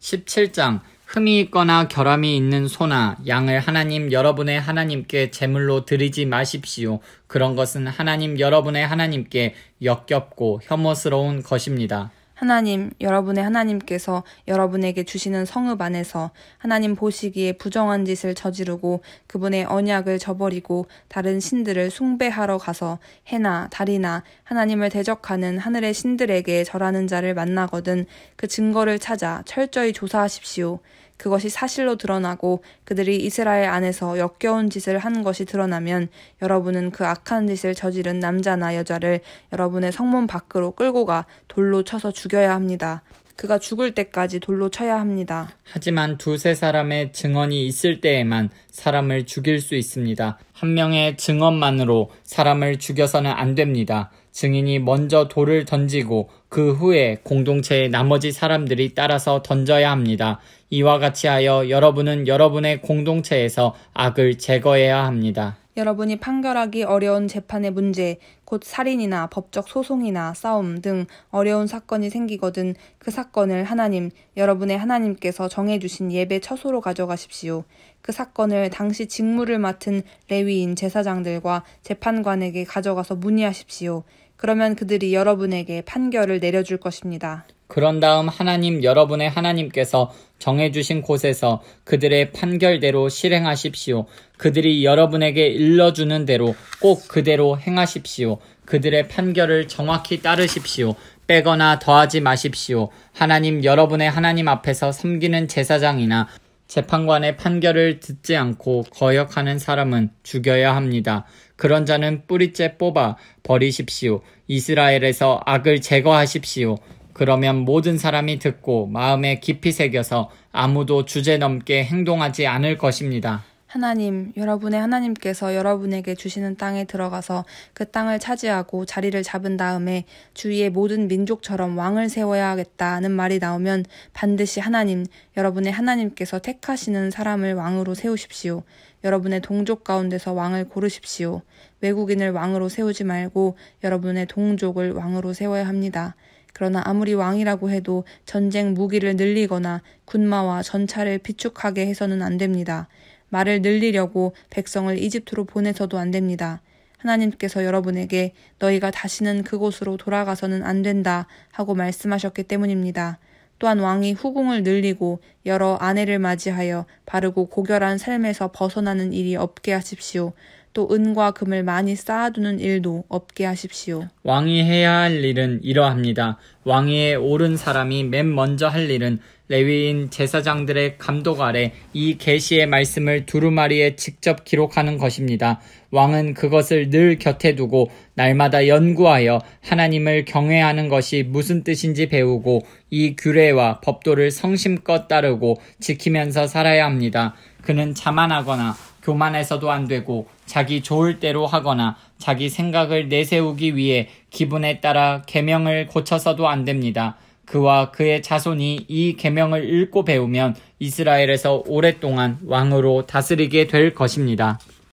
17장 흠이 있거나 결함이 있는 소나 양을 하나님 여러분의 하나님께 제물로 드리지 마십시오. 그런 것은 하나님 여러분의 하나님께 역겹고 혐오스러운 것입니다. 하나님, 여러분의 하나님께서 여러분에게 주시는 성읍 안에서 하나님 보시기에 부정한 짓을 저지르고 그분의 언약을 저버리고 다른 신들을 숭배하러 가서 해나 달이나 하나님을 대적하는 하늘의 신들에게 절하는 자를 만나거든 그 증거를 찾아 철저히 조사하십시오. 그것이 사실로 드러나고 그들이 이스라엘 안에서 역겨운 짓을 한 것이 드러나면 여러분은 그 악한 짓을 저지른 남자나 여자를 여러분의 성문 밖으로 끌고 가 돌로 쳐서 죽여야 합니다. 그가 죽을 때까지 돌로 쳐야 합니다. 하지만 두세 사람의 증언이 있을 때에만 사람을 죽일 수 있습니다. 한 명의 증언만으로 사람을 죽여서는 안 됩니다. 증인이 먼저 돌을 던지고 그 후에 공동체의 나머지 사람들이 따라서 던져야 합니다. 이와 같이 하여 여러분은 여러분의 공동체에서 악을 제거해야 합니다. 여러분이 판결하기 어려운 재판의 문제, 곧 살인이나 법적 소송이나 싸움 등 어려운 사건이 생기거든 그 사건을 하나님, 여러분의 하나님께서 정해주신 예배 처소로 가져가십시오. 그 사건을 당시 직무를 맡은 레위인 제사장들과 재판관에게 가져가서 문의하십시오. 그러면 그들이 여러분에게 판결을 내려줄 것입니다. 그런 다음 하나님 여러분의 하나님께서 정해주신 곳에서 그들의 판결대로 실행하십시오. 그들이 여러분에게 일러주는 대로 꼭 그대로 행하십시오. 그들의 판결을 정확히 따르십시오. 빼거나 더하지 마십시오. 하나님 여러분의 하나님 앞에서 섬기는 제사장이나 재판관의 판결을 듣지 않고 거역하는 사람은 죽여야 합니다. 그런 자는 뿌리째 뽑아 버리십시오. 이스라엘에서 악을 제거하십시오. 그러면 모든 사람이 듣고 마음에 깊이 새겨서 아무도 주제 넘게 행동하지 않을 것입니다. 하나님, 여러분의 하나님께서 여러분에게 주시는 땅에 들어가서 그 땅을 차지하고 자리를 잡은 다음에 주위의 모든 민족처럼 왕을 세워야 하겠다는 말이 나오면 반드시 하나님, 여러분의 하나님께서 택하시는 사람을 왕으로 세우십시오. 여러분의 동족 가운데서 왕을 고르십시오. 외국인을 왕으로 세우지 말고 여러분의 동족을 왕으로 세워야 합니다. 그러나 아무리 왕이라고 해도 전쟁 무기를 늘리거나 군마와 전차를 비축하게 해서는 안 됩니다. 말을 늘리려고 백성을 이집트로 보내서도 안 됩니다. 하나님께서 여러분에게 너희가 다시는 그곳으로 돌아가서는 안 된다 하고 말씀하셨기 때문입니다. 또한 왕이 후궁을 늘리고 여러 아내를 맞이하여 바르고 고결한 삶에서 벗어나는 일이 없게 하십시오. 또 은과 금을 많이 쌓아두는 일도 없게 하십시오. 왕이 해야 할 일은 이러합니다. 왕위에 오른 사람이 맨 먼저 할 일은 레위인 제사장들의 감독 아래 이 계시의 말씀을 두루마리에 직접 기록하는 것입니다. 왕은 그것을 늘 곁에 두고 날마다 연구하여 하나님을 경외하는 것이 무슨 뜻인지 배우고 이 규례와 법도를 성심껏 따르고 지키면서 살아야 합니다. 그는 자만하거나 교만해서도 안 되고 자기 좋을 대로 하거나 자기 생각을 내세우기 위해 기분에 따라 계명을 고쳐서도 안 됩니다. 그와 그의 자손이 이 계명을 읽고 배우면 이스라엘에서 오랫동안 왕으로 다스리게 될 것입니다.